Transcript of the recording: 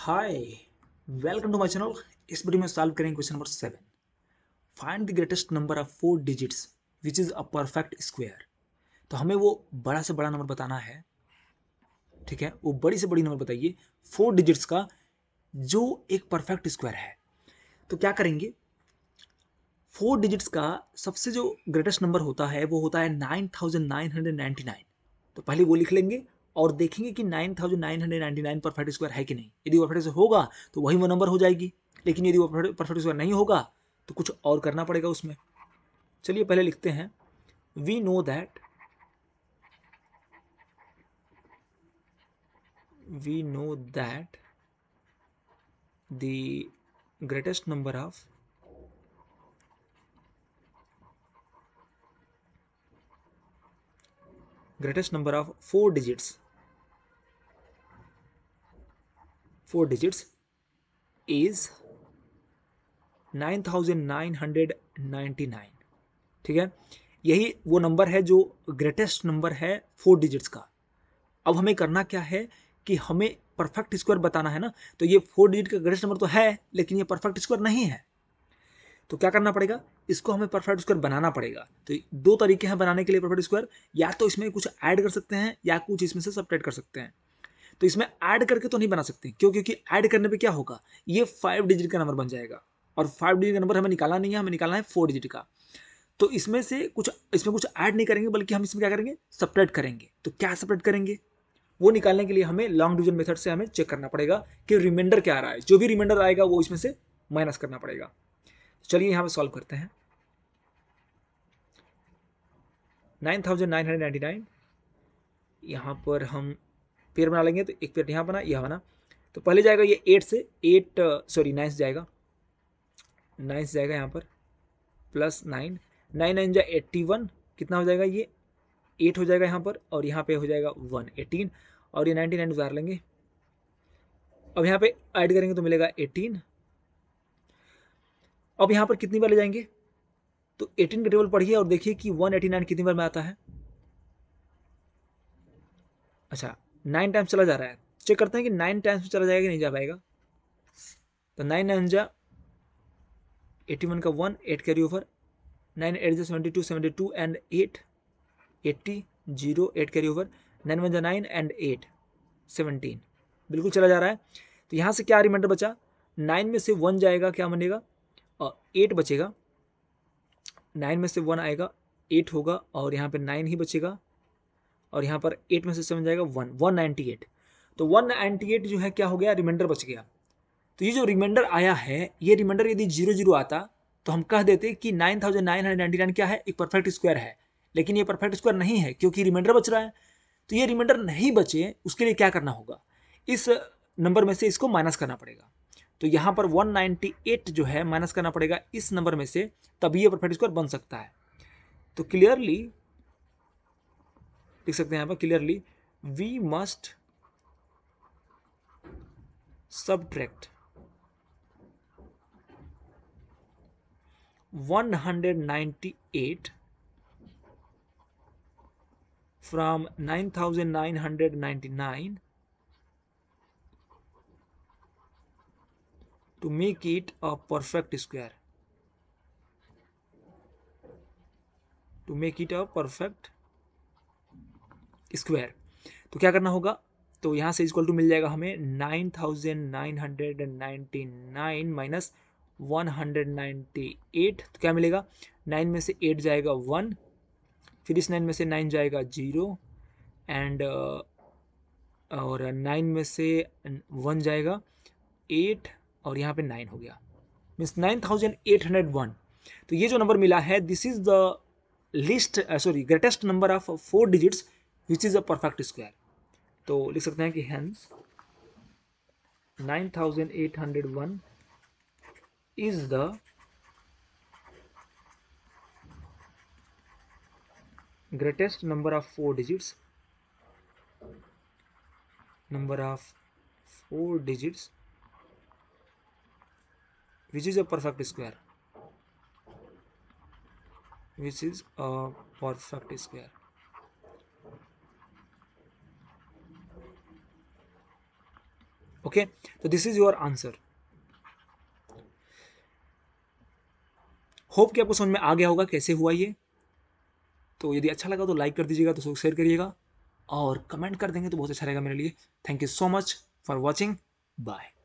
hi welcome to my channel इस video में solve करेंगे question number seven find the greatest number of four digits which is a perfect square तो हमें वो बड़ा से बड़ा नंबर बताना है ठीक है वो बड़ी से बड़ी नंबर बताइए फोर डिजिट्स का जो एक परफेक्ट स्क्वायर है तो क्या करेंगे फोर डिजिट्स का सबसे जो ग्रेटेस्ट नंबर होता है वो होता है नाइन तो पहले वो लिख लेंगे और देखेंगे कि nine nine thousand hundred nine perfect square है कि नहीं यदि परफेक्ट स्क्वायर होगा तो वही वो नंबर हो जाएगी लेकिन यदि वो परफेक्ट स्क्वायर नहीं होगा तो कुछ और करना पड़ेगा उसमें चलिए पहले लिखते हैं we know that we know that the greatest number of greatest number of four digits four digits is 9999 ठीक है यही वो नंबर है जो ग्रेटेस्ट नंबर है फोर डिजिट्स का अब हमें करना क्या है कि हमें परफेक्ट स्क्वायर बताना है ना तो ये फोर डिजिट का ग्रेटेस्ट नंबर तो है लेकिन ये परफेक्ट स्क्वायर नहीं है तो क्या करना पड़ेगा इसको हमें परफेक्ट स्क्वायर बनाना पड़ेगा तो दो तरीके हैं बनाने के लिए परफेक्ट स्क्वायर या तो इसमें कुछ ऐड कर सकते हैं या कुछ इसमें से सपरेट कर सकते हैं तो इसमें ऐड करके तो नहीं बना सकते क्यों क्योंकि ऐड करने पे क्या होगा ये फाइव डिजिट का नंबर बन जाएगा और फाइव डिजिट का नंबर हमें निकालना नहीं है हमें निकालना है फोर डिजिट का तो इसमें से कुछ इसमें कुछ ऐड नहीं करेंगे बल्कि हम इसमें क्या करेंगे सपरेट करेंगे तो क्या सपरेट करेंगे वो निकालने के लिए हमें लॉन्ग डिविजन मेथड से हमें चेक करना पड़ेगा कि रिमाइंडर क्या आ रहा है जो भी रिमाइंडर आएगा वो इसमें से माइनस करना पड़ेगा चलिए यहाँ पर सॉल्व करते हैं 9999 यहाँ पर हम पेयर बना लेंगे तो एक पेयर यहाँ बना यहाँ बना तो पहले जाएगा ये एट से एट सॉरी नाइन से जाएगा नाइन से जाएगा यहाँ पर प्लस नाइन नाइन नाइन जाए एट्टी वन कितना हो जाएगा ये एट हो जाएगा यहाँ पर और यहाँ पे हो जाएगा वन एटीन और ये नाइन्टी नाइन उतार लेंगे अब यहाँ पे ऐड करेंगे तो मिलेगा एटीन अब यहाँ पर कितनी बार ले जाएंगे तो एटीन का टेबल पढ़िए और देखिए कि वन एटी नाइन कितनी बार में आता है अच्छा नाइन टाइम्स चला जा रहा है चेक करते हैं कि नाइन टाइम्स में चला जाएगा कि नहीं जा पाएगा तो नाइन नाइन जा एटी वन का one eight carry over nine eight जा seventy two seventy two and eight eighty zero eight carry over nine one जा नाइन एंड एट सेवनटीन बिल्कुल चला जा रहा है तो यहाँ से क्या रिमाइंडर बचा नाइन में से वन जाएगा क्या बनेगा और एट बचेगा नाइन में से वन आएगा एट होगा और यहाँ पे नाइन ही बचेगा और यहाँ पर एट में से सेवन जाएगा वन वन नाइन्टी एट तो वन नाइन्टी एट जो है क्या हो गया रिमाइंडर बच गया तो ये जो रिमाइंडर आया है ये रिमाइंडर यदि जीरो जीरो आता तो हम कह देते कि nine thousand nine hundred ninety nine क्या है एक परफेक्ट स्क्वायर है लेकिन ये परफेक्ट स्क्वायर नहीं है क्योंकि रिमाइंडर बच रहा है तो ये रिमाइंडर नहीं बचे उसके लिए क्या करना होगा इस नंबर में से इसको माइनस करना पड़ेगा तो यहाँ पर एट जो है माइनस करना पड़ेगा इस नंबर में से तभी ये परफेक्ट स्क्वायर बन सकता है तो क्लियरली लिख सकते हैं यहाँ पर clearly we must subtract one hundred subtract eight from nine nine thousand hundred nine to make it a perfect square to make it a perfect square तो क्या करना होगा तो यहाँ से इक्वल टू मिल जाएगा हमें nine thousand nine hundred and ninety nine minus one hundred ninety eight तो क्या मिलेगा नाइन में से एट जाएगा वन फिर इस नाइन में से नाइन जाएगा जीरो एंड uh, और नाइन में से वन जाएगा एट और यहाँ पे नाइन हो गया means nine thousand eight hundred one तो ये जो नंबर मिला है this is the list sorry greatest number of four digits which is a perfect square तो लिख सकते हैं कि nine thousand eight hundred one is the greatest number of four digits number of four digits which is a perfect square which is a perfect square okay so this is your answer hope कि आपको समझ में आ गया होगा कैसे हुआ ये तो यदि अच्छा लगा तो लाइक कर दीजिएगा तो शेयर करिएगा और कमेंट कर देंगे तो बहुत अच्छा रहेगा मेरे लिए thank you so much for watching bye